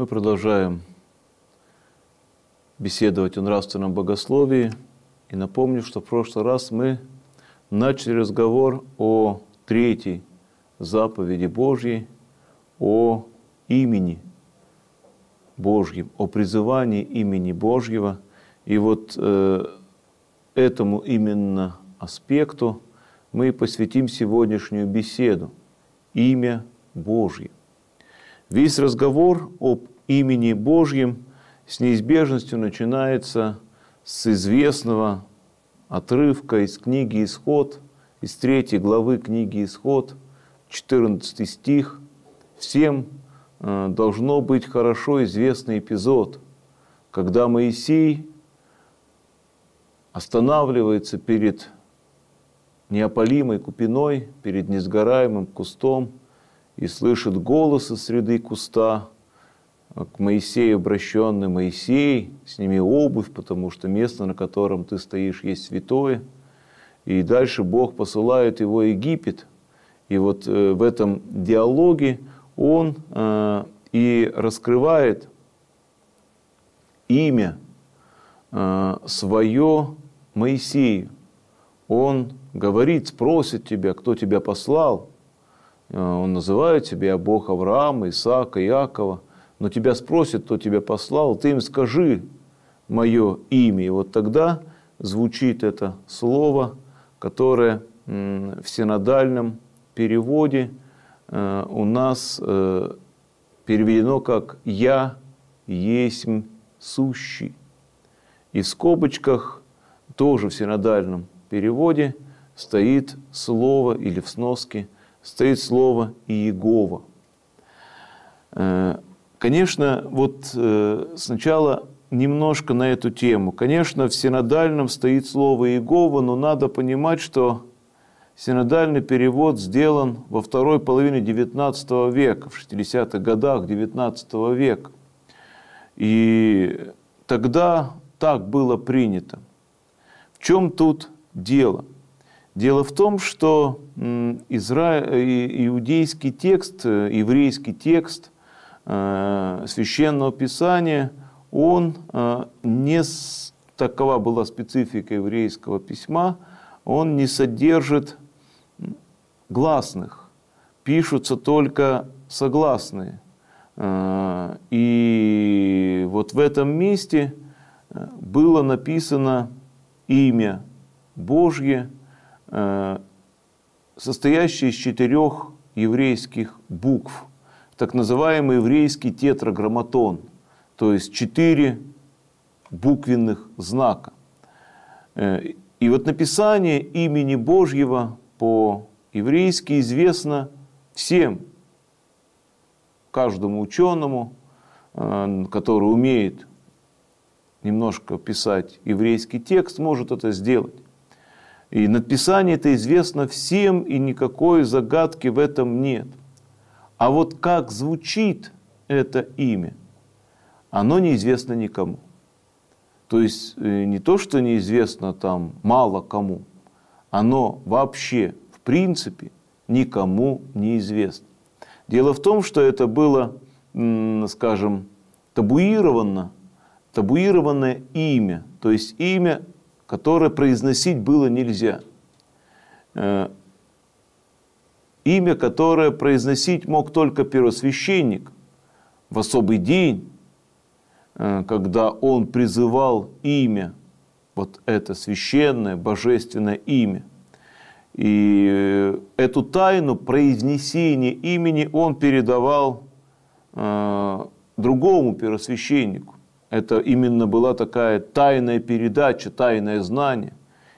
Мы продолжаем беседовать о нравственном богословии. И напомню, что в прошлый раз мы начали разговор о третьей заповеди Божьей, о имени Божьем, о призывании имени Божьего. И вот э, этому именно аспекту мы посвятим сегодняшнюю беседу. Имя Божье. Весь разговор об имени Божьем с неизбежностью начинается с известного отрывка из книги «Исход», из третьей главы книги «Исход», 14 стих. Всем э, должно быть хорошо известный эпизод, когда Моисей останавливается перед неопалимой купиной, перед несгораемым кустом – и слышит голос из среды куста, а к Моисею обращенный Моисей, сними обувь, потому что место, на котором ты стоишь, есть святое. И дальше Бог посылает его в Египет. И вот э, в этом диалоге он э, и раскрывает имя э, свое Моисею. Он говорит, спросит тебя, кто тебя послал. Э, он называет тебя Бог Авраама, Исаака, Иакова. Но тебя спросят, кто тебя послал, ты им скажи мое имя. И вот тогда звучит это слово, которое в синодальном переводе э, у нас э, переведено как «Я есть сущий». И в скобочках, тоже в синодальном переводе, стоит слово или в сноске – стоит слово Иегова. Э, конечно, вот э, сначала немножко на эту тему. Конечно, в синодальном стоит слово Иегова, но надо понимать, что синодальный перевод сделан во второй половине XIX века, в 60-х годах XIX века. И тогда так было принято. В чем тут дело? Дело в том, что изра... иудейский текст, э, еврейский текст э, священного писания, он э, не такова была специфика еврейского письма, он не содержит гласных, пишутся только согласные. И вот в этом месте было написано имя Божье, Э, состоящий из четырех еврейских букв, так называемый еврейский тетраграмматон, то есть четыре буквенных знака. Э, и вот написание имени Божьего по-еврейски известно всем, каждому ученому, э, который умеет немножко писать еврейский текст, может это сделать. И надписание это известно всем, и никакой загадки в этом нет. А вот как звучит это имя, оно неизвестно никому. То есть э, не то, что неизвестно там мало кому, оно вообще в принципе никому неизвестно. Дело в том, что это было, скажем, табуировано, табуированное имя. То есть имя которое произносить было нельзя. Э, имя, которое произносить мог только первосвященник в особый день, э, когда он призывал имя, вот это священное, божественное имя. И э, эту тайну произнесения имени он передавал другому первосвященнику это именно была такая тайная передача, тайное знание.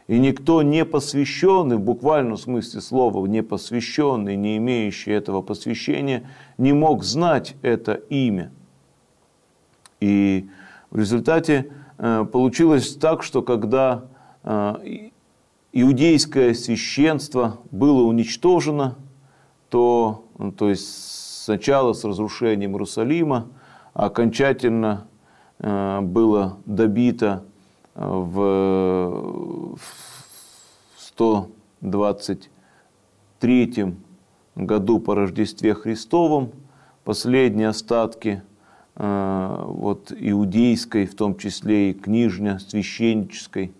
И никто не посвященный, в буквальном смысле слова, не посвященный, не имеющий этого посвящения, не мог знать это имя. И в результате э, получилось так, что когда э, иудейское священство было уничтожено, то, то есть сначала с разрушением Иерусалима, окончательно Э, было добито э, в 123 году по Рождестве Христовом. Последние остатки э, вот, иудейской, в том числе и книжня, священнической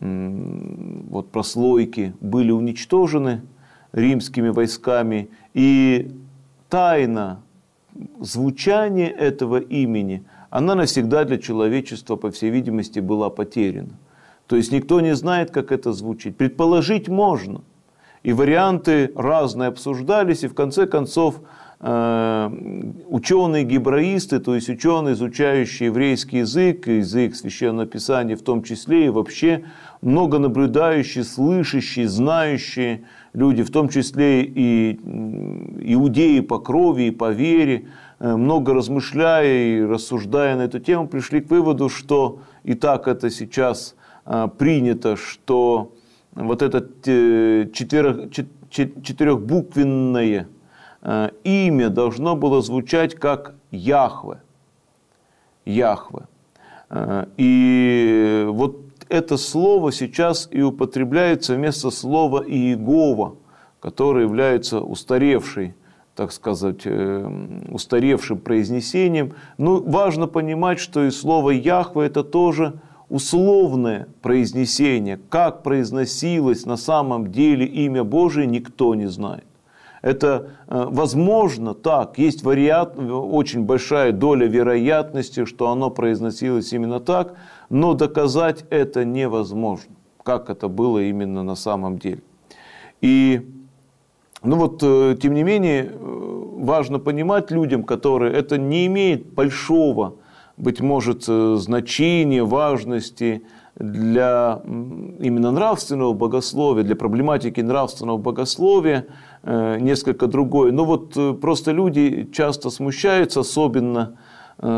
вот, прослойки были уничтожены римскими войсками. И тайна звучание этого имени – она навсегда для человечества, по всей видимости, была потеряна. То есть никто не знает, как это звучит. Предположить можно. И варианты разные обсуждались, и в конце концов э, ученые-гибраисты, то есть ученые, изучающие еврейский язык, язык священного писания в том числе, и вообще много наблюдающие, слышащие, знающие люди, в том числе и иудеи по крови и по вере, Э, много размышляя и рассуждая на эту тему, пришли к выводу, что и так это сейчас э, принято, что вот это э, четырехбуквенное имя должно было звучать как Яхве. Яхве. И вот это слово сейчас и употребляется вместо слова Иегова, которое является устаревшей так сказать, э, устаревшим произнесением. Но ну, важно понимать, что и слово «Яхва» – это тоже условное произнесение. Как произносилось на самом деле имя Божие, никто не знает. Это э, возможно так, есть вариант, очень большая доля вероятности, что оно произносилось именно так, но доказать это невозможно, как это было именно на самом деле. И ну вот, э, тем не менее, э, важно понимать людям, которые это не имеет большого, быть может, э, значения, важности для именно нравственного богословия, для проблематики нравственного богословия, несколько другое. Но вот просто люди часто смущаются, особенно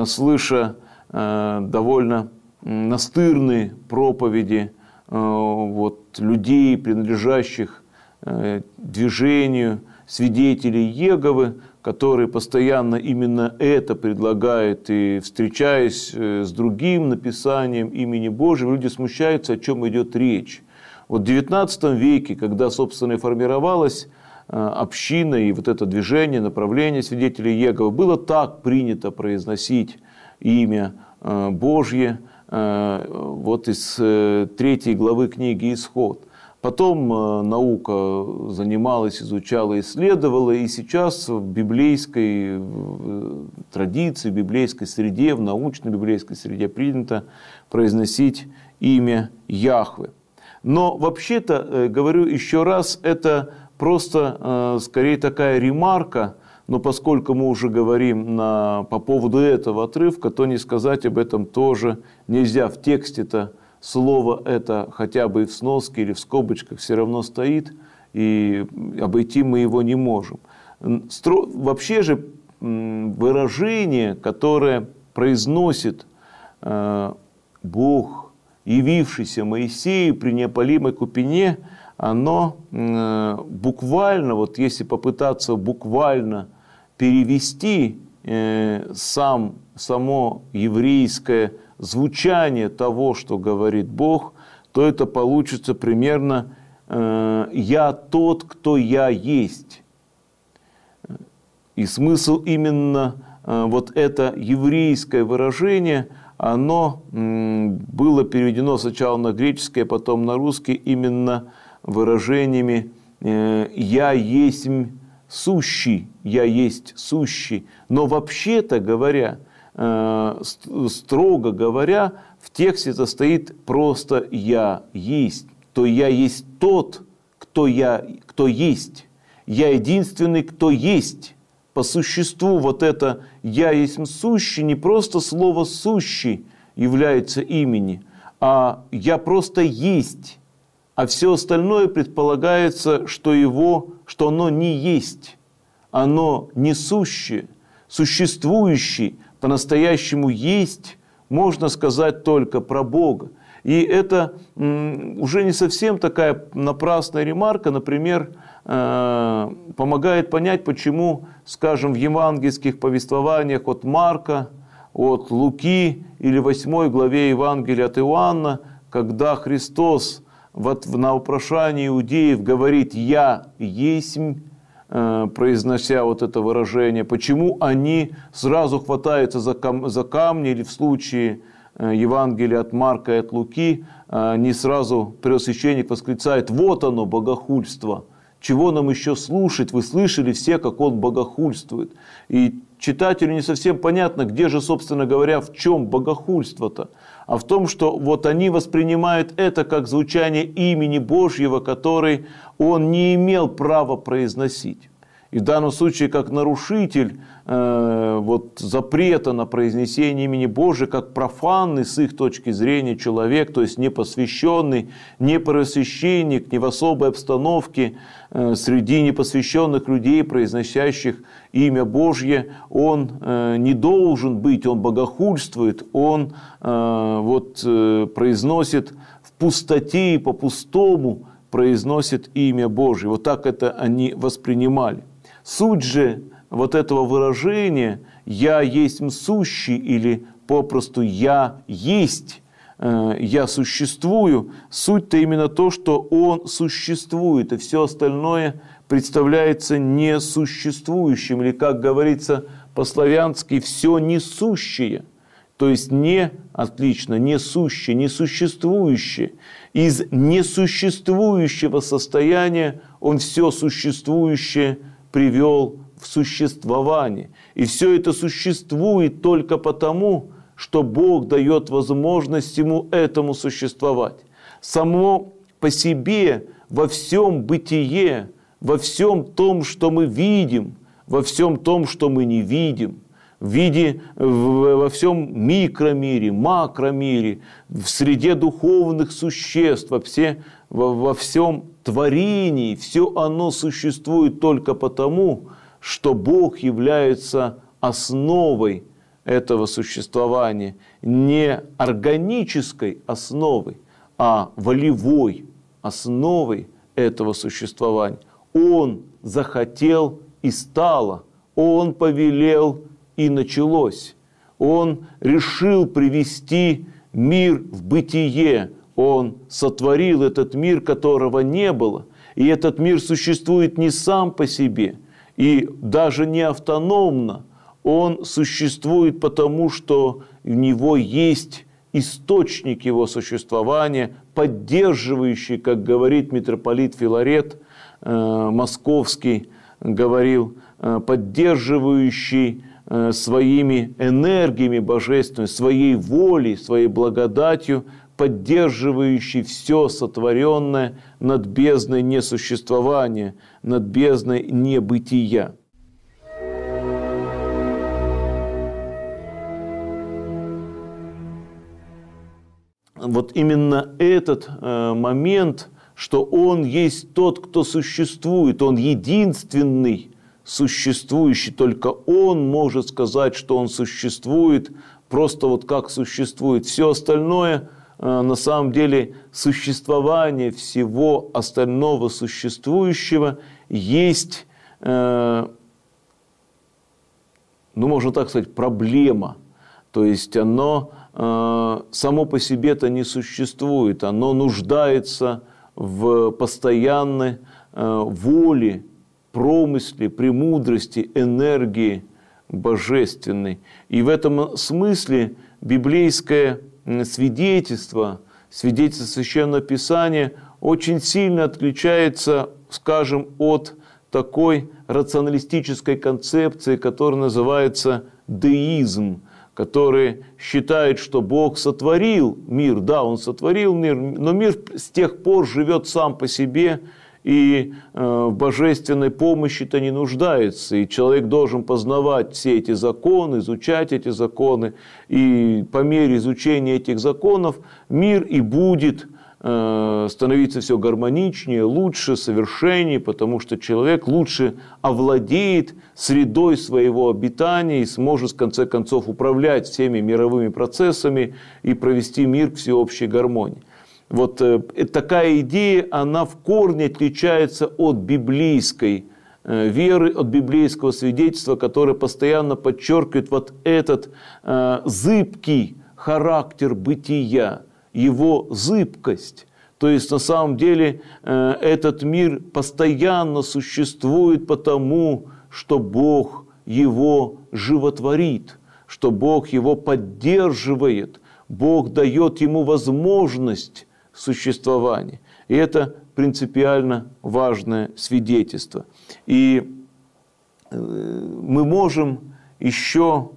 слыша довольно настырные проповеди вот, людей, принадлежащих Э, движению свидетелей Еговы, которые постоянно именно это предлагают, и встречаясь э, с другим написанием имени Божьего, люди смущаются, о чем идет речь. Вот в XIX веке, когда, собственно, и формировалась э, община и вот это движение, направление свидетелей Еговы, было так принято произносить имя Божье вот из третьей главы книги «Исход». Потом э, наука занималась, изучала, исследовала, и сейчас в библейской э, традиции, в библейской среде, в научно-библейской среде принято произносить имя Яхвы. Но вообще-то, э, говорю еще раз, это просто скорее такая ремарка, но поскольку мы уже говорим на, по поводу этого отрывка, то не сказать об этом тоже нельзя. В тексте-то слово это хотя бы в сноске или в скобочках все равно стоит, и обойти мы его не можем. Стро... Вообще же выражение, которое произносит э, Бог, явившийся Моисею при неопалимой купине, оно э, буквально, вот если попытаться буквально перевести э, сам, само еврейское звучание того, что говорит Бог, то это получится примерно э, «я тот, кто я есть». И смысл именно э, вот это еврейское выражение, оно было переведено сначала на греческое, потом на русский именно выражениями э, «я есть сущий», «я есть сущий». Но вообще-то говоря – Э, строго говоря, в тексте это стоит просто «я есть», то «я есть тот, кто я, кто есть». «Я единственный, кто есть». По существу вот это «я есть сущий» не просто слово «сущий» является имени, а «я просто есть», а все остальное предполагается, что его, что оно не есть, оно несущее, существующее по-настоящему есть, можно сказать только про Бога. И это уже не совсем такая напрасная ремарка, например, э, помогает понять, почему, скажем, в евангельских повествованиях от Марка, от Луки или 8 главе Евангелия от Иоанна, когда Христос – вот на упрошание иудеев говорит «Я есмь», Э, произнося вот это выражение, почему они сразу хватаются за, кам- за камни или в случае э, Евангелия от Марка и от Луки, э, не сразу преосвященник восклицает «Вот оно, богохульство! Чего нам еще слушать? Вы слышали все, как он богохульствует!» И читателю не совсем понятно, где же, собственно говоря, в чем богохульство-то а в том, что вот они воспринимают это как звучание имени Божьего, который он не имел права произносить. И в данном случае, как нарушитель Э, вот запрета на произнесение имени Божия как профанный с их точки зрения человек, то есть непосвященный, не просвященник, не в особой обстановке э, среди непосвященных людей, произносящих имя Божье, он э, не должен быть, он богохульствует, он вот произносит в пустоте и по-пустому произносит имя Божье. Вот так это они воспринимали. Суть же вот этого выражения «я есть мсущий» или попросту «я есть», э, я существую, суть-то именно то, что он существует, и все остальное представляется несуществующим, или, как говорится по-славянски, все несущее, то есть не, отлично, несущее, несуществующее. Из несуществующего состояния он все существующее привел в существовании. И все это существует только потому, что Бог дает возможность ему этому существовать. Само по себе во всем бытие, во всем том, что мы видим, во всем том, что мы не видим – в виде во всем микромире, макромире, в среде духовных существ, во, все, во, во всем творении. Все оно существует только потому, что Бог является основой этого существования, не органической основой, а волевой основой этого существования. Он захотел и стало, он повелел и началось. Он решил привести мир в бытие, он сотворил этот мир, которого не было. И этот мир существует не сам по себе – и даже не автономно, он существует потому, что в него есть источник его существования, поддерживающий, как говорит митрополит Филарет э, Московский, говорил, э, поддерживающий э, своими энергиями божественными, своей волей, своей благодатью – поддерживающий все сотворенное над бездной несуществования, над бездной небытия. Вот именно этот э, момент, что Он есть тот, кто существует, Он единственный существующий, только Он может сказать, что Он существует, просто вот как существует. Все остальное – Э, на самом деле существование всего остального существующего есть, э, ну можно так сказать, проблема. То есть оно э, само по себе-то не существует, оно нуждается в постоянной воле, промысле, премудрости, энергии божественной. И в этом смысле библейское свидетельство, свидетельство Священного Писания очень сильно отличается, скажем, от такой рационалистической концепции, которая называется деизм, который считает, что Бог сотворил мир. Да, Он сотворил мир, но мир с тех пор живет сам по себе – и э, в божественной помощи-то не нуждается. И человек должен познавать все эти законы, изучать эти законы. И по мере изучения этих законов мир и будет э, становиться все гармоничнее, лучше, совершеннее, потому что человек лучше овладеет средой своего обитания и сможет в конце концов управлять всеми мировыми процессами и провести мир к всеобщей гармонии. Вот э, э, такая идея, она в корне отличается от библейской э, веры, от библейского свидетельства, которое постоянно подчеркивает вот этот зыбкий характер бытия, его зыбкость. То есть на самом деле э, этот мир постоянно существует потому, что Бог его животворит, что Бог его поддерживает, Бог дает ему возможность существования. И это принципиально важное свидетельство. И э, мы можем еще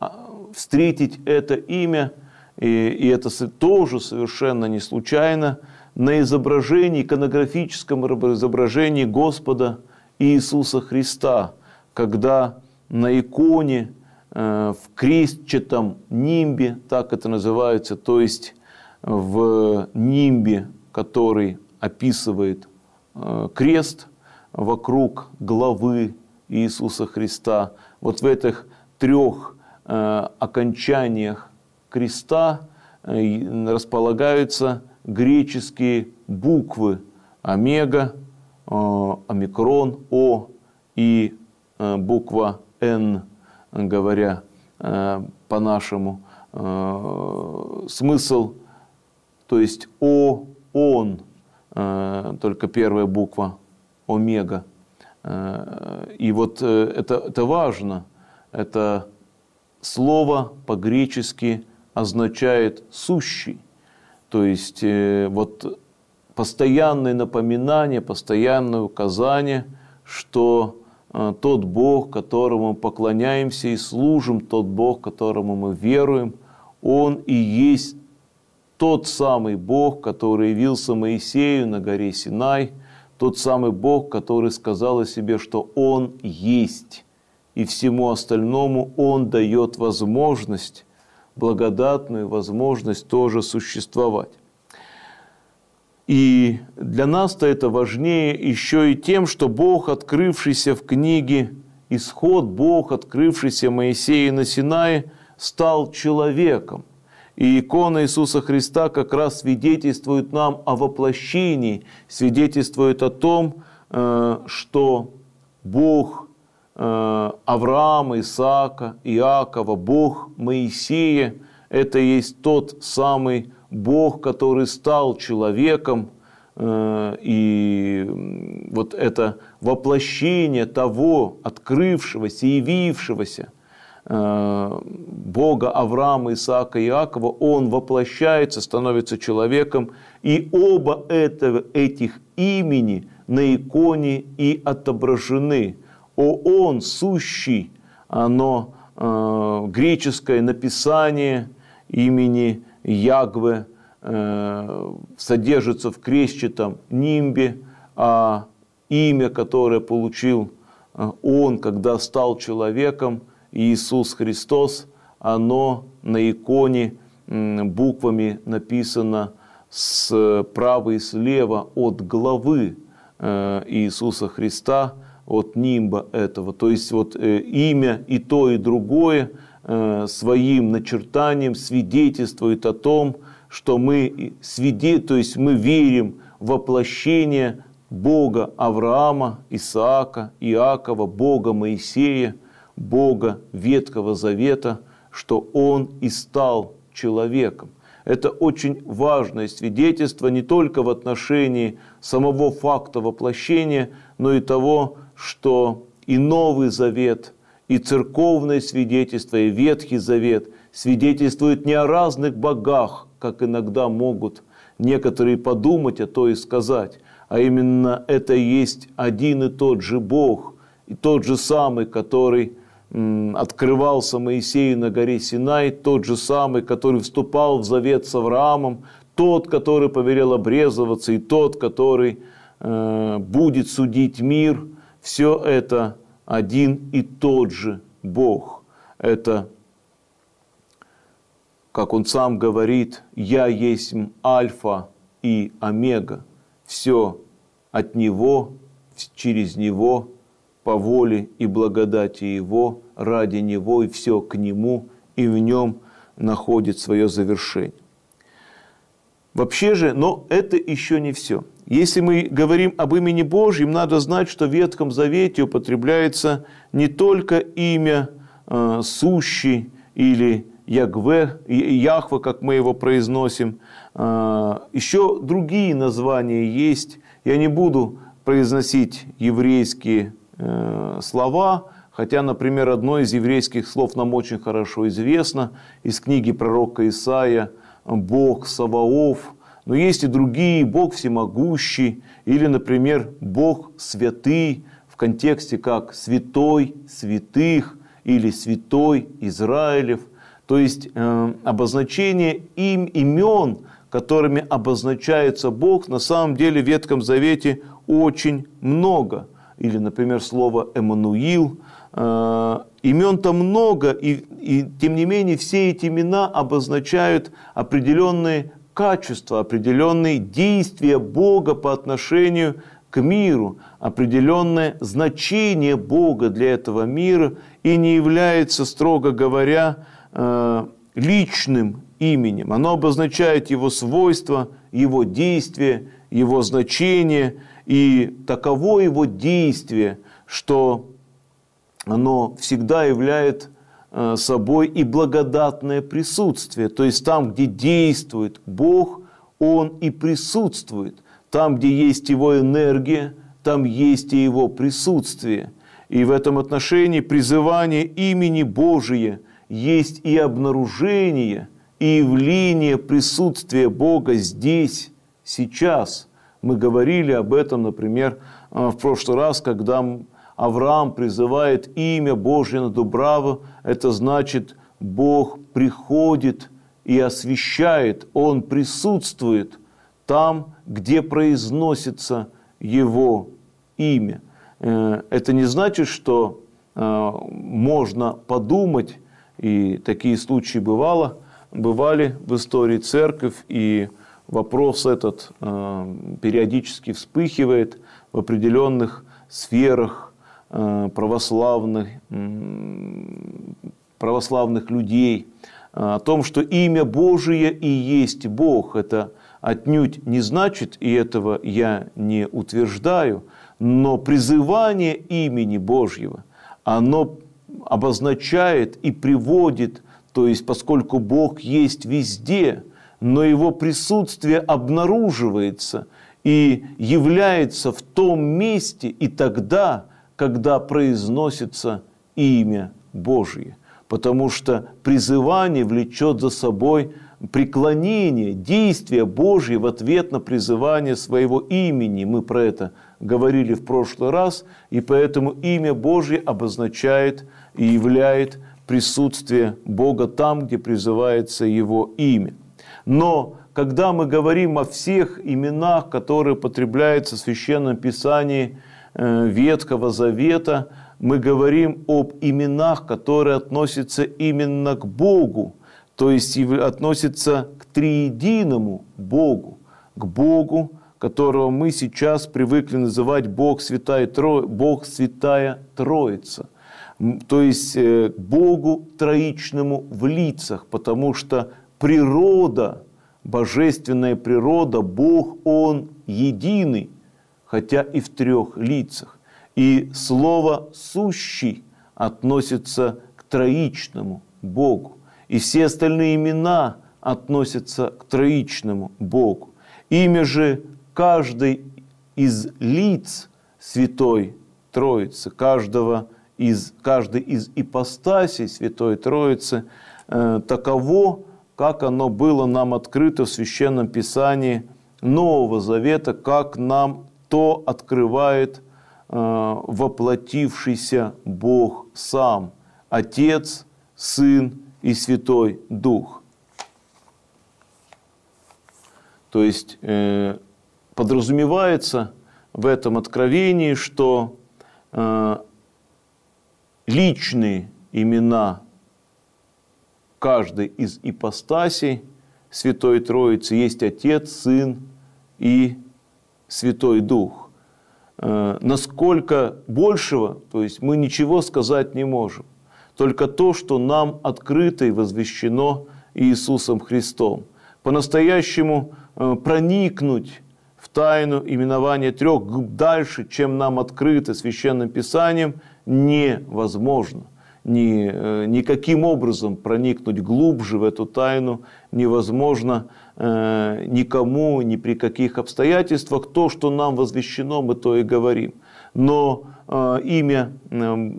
а, встретить это имя, и, и это тоже совершенно не случайно, на изображении, иконографическом изображении Господа Иисуса Христа, когда на иконе э, в крестчатом нимбе, так это называется, то есть в нимбе, который описывает э, крест вокруг главы Иисуса Христа. Вот в этих трех э, окончаниях креста э, располагаются греческие буквы омега, омикрон, о и буква н, говоря по-нашему. Смысл то есть О, Он, э, только первая буква, Омега. Э, и вот э, это, это важно. Это слово по-гречески означает «сущий». То есть вот постоянное напоминание, постоянное указание, что тот Бог, которому мы поклоняемся и служим, тот Бог, которому мы веруем, Он и есть тот самый Бог, который явился Моисею на горе Синай, тот самый Бог, который сказал о себе, что Он есть, и всему остальному Он дает возможность, благодатную возможность тоже существовать. И для нас-то это важнее еще и тем, что Бог, открывшийся в книге «Исход», Бог, открывшийся Моисею на Синае, стал человеком – и икона Иисуса Христа как раз свидетельствует нам о воплощении, свидетельствует о том, э, что Бог э, Авраама, Исаака, Иакова, Бог Моисея – это есть тот самый Бог, который стал человеком, э, и вот это воплощение того открывшегося, явившегося – Э, Бога Авраама, Исаака и Иакова, он воплощается, становится человеком, и оба этого, этих имени на иконе и отображены. О он, сущий, оно э, греческое написание имени Ягве э, содержится в крестчатом нимбе, а имя, которое получил э, он, когда стал человеком – Иисус Христос, оно на иконе буквами написано справа и слева от главы э, Иисуса Христа, от нимба этого. То есть вот э, имя и то, и другое э, своим начертанием свидетельствует о том, что мы, свиде, то есть мы верим в воплощение Бога Авраама, Исаака, Иакова, Бога Моисея – Бога Ветхого Завета, что Он и стал человеком. Это очень важное свидетельство не только в отношении самого факта воплощения, но и того, что и Новый Завет, и церковное свидетельство, и Ветхий Завет свидетельствуют не о разных богах, как иногда могут некоторые подумать, а то и сказать, а именно это есть один и тот же Бог, и тот же самый, который открывался Моисею на горе Синай, тот же самый, который вступал в завет с Авраамом, тот, который поверил обрезываться, и тот, который э, будет судить мир, все это один и тот же Бог. Это, как он сам говорит, «Я есть Альфа и Омега». Все от Него, через Него по воле и благодати Его, ради Него и все к Нему и в Нем находит свое завершение. Вообще же, но это еще не все. Если мы говорим об имени Божьем, надо знать, что в Ветхом Завете употребляется не только имя э, Сущий или Ягве, Яхва, как мы его произносим, э, еще другие названия есть. Я не буду произносить еврейские Э, слова, хотя, например, одно из еврейских слов нам очень хорошо известно из книги пророка Исаия «Бог Саваоф», но есть и другие, Бог всемогущий, или, например, Бог святый, в контексте как святой святых или святой Израилев. То есть э, обозначение им имен, которыми обозначается Бог, на самом деле в Ветхом Завете очень много или, например, слово «Эммануил». Э, имен-то много, и, и тем не менее все эти имена обозначают определенные качества, определенные действия Бога по отношению к миру, определенное значение Бога для этого мира и не является, строго говоря, э, личным именем. Оно обозначает его свойства, его действия, его значение – и таково его действие, что оно всегда является э, собой и благодатное присутствие. То есть там, где действует Бог, Он и присутствует. Там, где есть Его энергия, там есть и Его присутствие. И в этом отношении призывание имени Божие есть и обнаружение, и явление присутствия Бога здесь, сейчас – мы говорили об этом, например, э, в прошлый раз, когда Авраам призывает имя Божье на Дубраву. Это значит, Бог приходит и освещает, Он присутствует там, где произносится Его имя. Э, это не значит, что э, можно подумать, и такие случаи бывало, бывали в истории церковь, и вопрос этот э, периодически вспыхивает в определенных сферах э, православных, православных людей, э, о том, что имя Божие и есть Бог. Это отнюдь не значит, и этого я не утверждаю, но призывание имени Божьего, оно обозначает и приводит, то есть поскольку Бог есть везде – но его присутствие обнаруживается и является в том месте и тогда, когда произносится имя Божье. Потому что призывание влечет за собой преклонение, действие Божье в ответ на призывание своего имени. Мы про это говорили в прошлый раз, и поэтому имя Божье обозначает и являет присутствие Бога там, где призывается Его имя. Но когда мы говорим о всех именах, которые потребляются в Священном Писании э, Ветхого Завета, мы говорим об именах, которые относятся именно к Богу, то есть относятся к триединому Богу, к Богу, которого мы сейчас привыкли называть Бог Святая, Тро... Бог Святая Троица, то есть к э, Богу троичному в лицах, потому что природа, божественная природа, Бог, Он единый, хотя и в трех лицах. И слово «сущий» относится к троичному Богу. И все остальные имена относятся к троичному Богу. Имя же каждой из лиц Святой Троицы, каждого из, каждой из ипостасей Святой Троицы, э, таково, как оно было нам открыто в Священном Писании Нового Завета, как нам то открывает э, воплотившийся Бог сам, Отец, Сын и Святой Дух. То есть э, подразумевается в этом откровении, что э, личные имена каждой из ипостасей Святой Троицы есть Отец, Сын и Святой Дух. Э, насколько большего, то есть мы ничего сказать не можем, только то, что нам открыто и возвещено Иисусом Христом. По-настоящему э, проникнуть в тайну именования трех дальше, чем нам открыто священным писанием, невозможно ни, э, никаким образом проникнуть глубже в эту тайну невозможно э, никому, ни при каких обстоятельствах. То, что нам возвещено, мы то и говорим. Но э, имя э,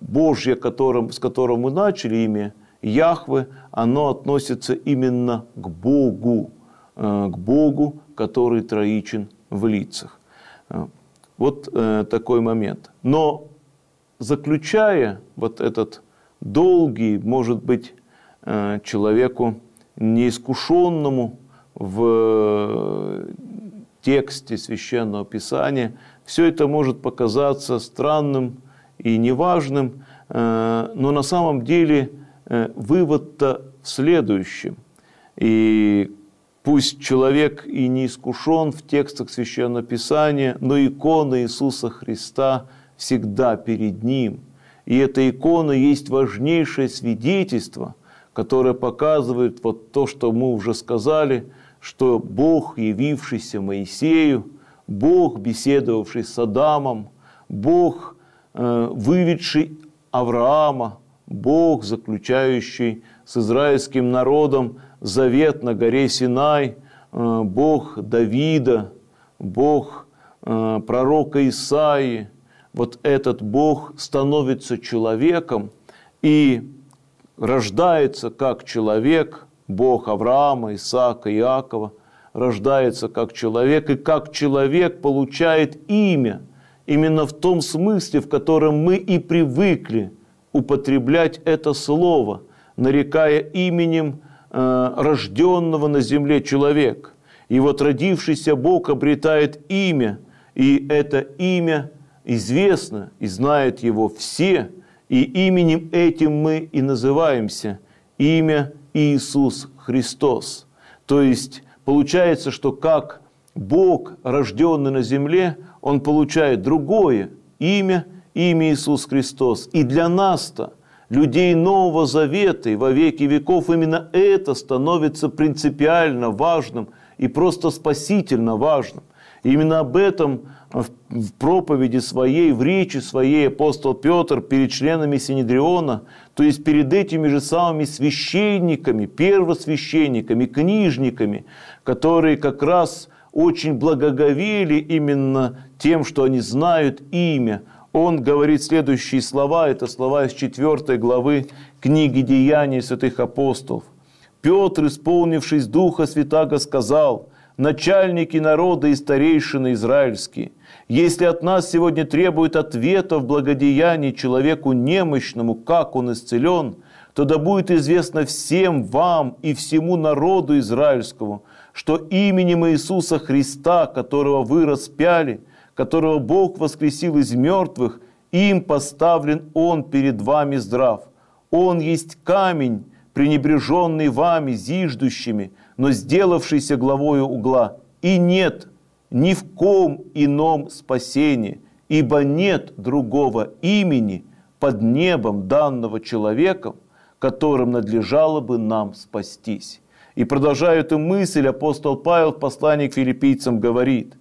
Божье, которым, с которым мы начали, имя Яхвы, оно относится именно к Богу, э, к Богу, который троичен в лицах. Э, вот э, такой момент. Но заключая вот этот долгий, может быть, э, человеку неискушенному в э, тексте священного писания, все это может показаться странным и неважным, э, но на самом деле вывод-то в следующем. И пусть человек и не искушен в текстах священного писания, но икона Иисуса Христа – всегда перед Ним. И эта икона есть важнейшее свидетельство, которое показывает вот то, что мы уже сказали, что Бог, явившийся Моисею, Бог, беседовавший с Адамом, Бог, э, выведший Авраама, Бог, заключающий с израильским народом завет на горе Синай, э, Бог Давида, Бог э, пророка Исаии, вот этот Бог становится человеком и рождается как человек, Бог Авраама, Исаака, Иакова, рождается как человек, и как человек получает имя, именно в том смысле, в котором мы и привыкли употреблять это слово, нарекая именем э, рожденного на земле человека. И вот родившийся Бог обретает имя, и это имя – известно и знают его все, и именем этим мы и называемся – имя Иисус Христос. То есть получается, что как Бог, рожденный на земле, Он получает другое имя, имя Иисус Христос. И для нас-то, людей Нового Завета и во веки веков, именно это становится принципиально важным и просто спасительно важным. И именно об этом в проповеди своей, в речи своей апостол Петр перед членами Синедриона, то есть перед этими же самыми священниками, первосвященниками, книжниками, которые как раз очень благоговели именно тем, что они знают имя. Он говорит следующие слова, это слова из 4 главы книги «Деяний святых апостолов». «Петр, исполнившись Духа Святаго, сказал, начальники народа и старейшины израильские – если от нас сегодня требует ответа в благодеянии человеку немощному, как он исцелен, то да будет известно всем вам и всему народу израильскому, что именем Иисуса Христа, которого вы распяли, которого Бог воскресил из мертвых, им поставлен Он перед вами здрав. Он есть камень, пренебреженный вами, зиждущими, но сделавшийся главою угла. И нет ни в ком ином спасении, ибо нет другого имени под небом данного человеком, которым надлежало бы нам спастись. И продолжая эту мысль, апостол Павел в послании к филиппийцам говорит,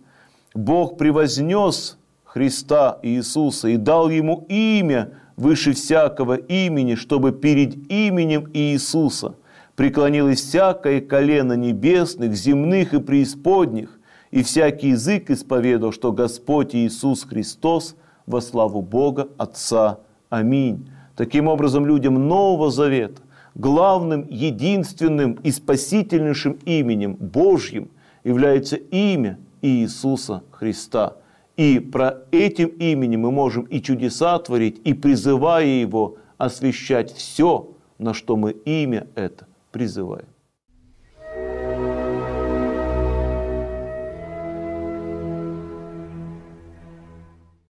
«Бог превознес Христа Иисуса и дал Ему имя выше всякого имени, чтобы перед именем Иисуса преклонилось всякое колено небесных, земных и преисподних, и всякий язык исповедал, что Господь Иисус Христос во славу Бога Отца. Аминь. Таким образом, людям Нового Завета главным, единственным и спасительнейшим именем Божьим является имя Иисуса Христа. И про этим именем мы можем и чудеса творить, и призывая Его освещать все, на что мы имя это призываем.